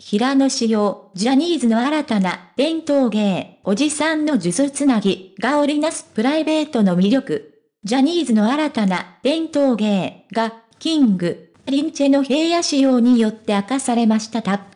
平野紫耀、ジャニーズの新たな伝統芸、おじさんの呪術つなぎが織りなすプライベートの魅力。ジャニーズの新たな伝統芸が、キング、リンチェの平野仕様によって明かされましたた。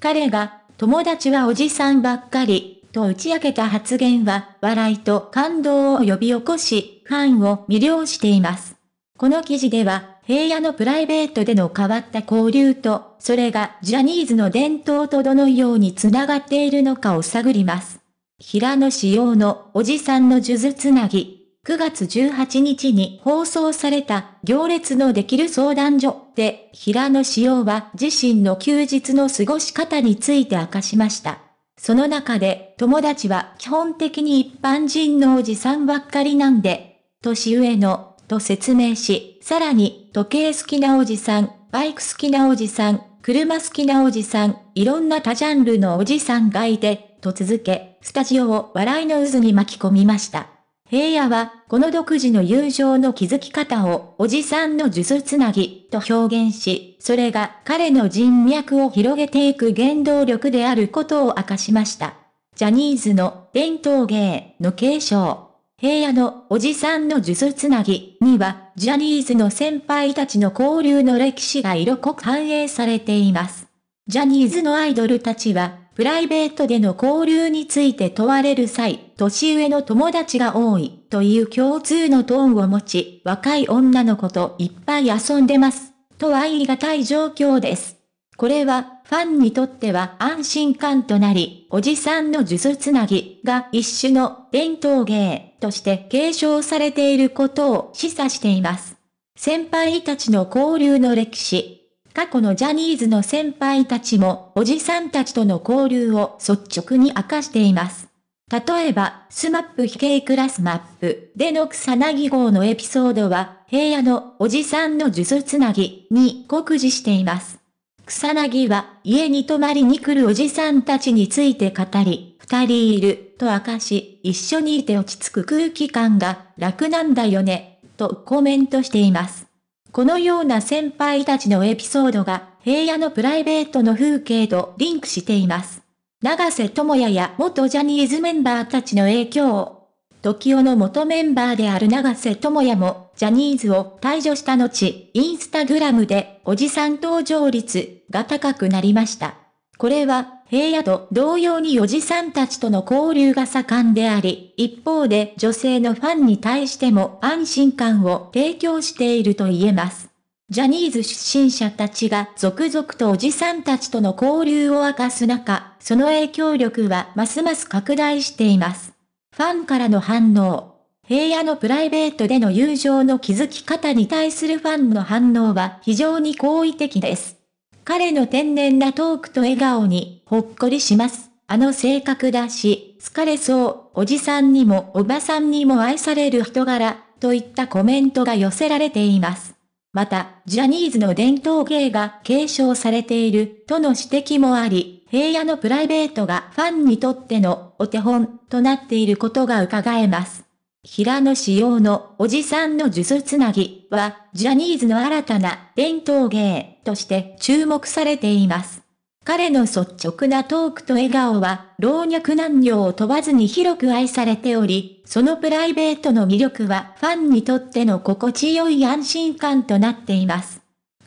彼が、友達はおじさんばっかり、と打ち明けた発言は、笑いと感動を呼び起こし、ファンを魅了しています。この記事では、平野のプライベートでの変わった交流と、それがジャニーズの伝統とどのようにつながっているのかを探ります。平野仕様のおじさんの数珠つなぎ。9月18日に放送された行列のできる相談所で平野仕様は自身の休日の過ごし方について明かしました。その中で友達は基本的に一般人のおじさんばっかりなんで、年上のと説明し、さらに、時計好きなおじさん、バイク好きなおじさん、車好きなおじさん、いろんな多ジャンルのおじさんがいて、と続け、スタジオを笑いの渦に巻き込みました。平野は、この独自の友情の築き方を、おじさんの術つなぎ、と表現し、それが彼の人脈を広げていく原動力であることを明かしました。ジャニーズの伝統芸の継承、平野のおじさんの呪術つなぎには、ジャニーズの先輩たちの交流の歴史が色濃く反映されています。ジャニーズのアイドルたちは、プライベートでの交流について問われる際、年上の友達が多いという共通のトーンを持ち、若い女の子といっぱい遊んでます、とは言い難い状況です。これは、ファンにとっては安心感となり、おじさんの呪術つなぎが一種の伝統芸として継承されていることを示唆しています。先輩たちの交流の歴史。過去のジャニーズの先輩たちも、おじさんたちとの交流を率直に明かしています。例えば、スマップ非系クラスマップでの草薙号のエピソードは、平野のおじさんの呪術つなぎに酷似しています。草薙は家に泊まりに来るおじさんたちについて語り、二人いる、と明かし、一緒にいて落ち着く空気感が楽なんだよね、とコメントしています。このような先輩たちのエピソードが平野のプライベートの風景とリンクしています。長瀬智也や元ジャニーズメンバーたちの影響。時代の元メンバーである長瀬智也もジャニーズを退場した後、インスタグラムで、おじさん登場率が高くなりました。これは、平野と同様におじさんたちとの交流が盛んであり、一方で女性のファンに対しても安心感を提供していると言えます。ジャニーズ出身者たちが続々とおじさんたちとの交流を明かす中、その影響力はますます拡大しています。ファンからの反応、平野のプライベートでの友情の築き方に対するファンの反応は非常に好意的です。彼の天然なトークと笑顔にほっこりします。あの性格だし、疲れそう、おじさんにもおばさんにも愛される人柄、といったコメントが寄せられています。また、ジャニーズの伝統芸が継承されている、との指摘もあり、平野のプライベートがファンにとってのお手本となっていることが伺えます。平野紫耀のおじさんの術つなぎは、ジャニーズの新たな伝統芸として注目されています。彼の率直なトークと笑顔は、老若男女を問わずに広く愛されており、そのプライベートの魅力はファンにとっての心地よい安心感となっています。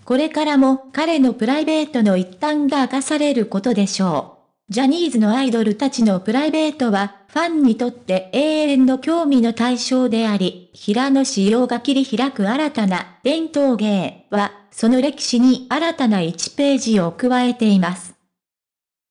これからも彼のプライベートの一端が明かされることでしょう。ジャニーズのアイドルたちのプライベートは、ファンにとって永遠の興味の対象であり、平野仕様が切り開く新たな伝統芸は、その歴史に新たな1ページを加えています。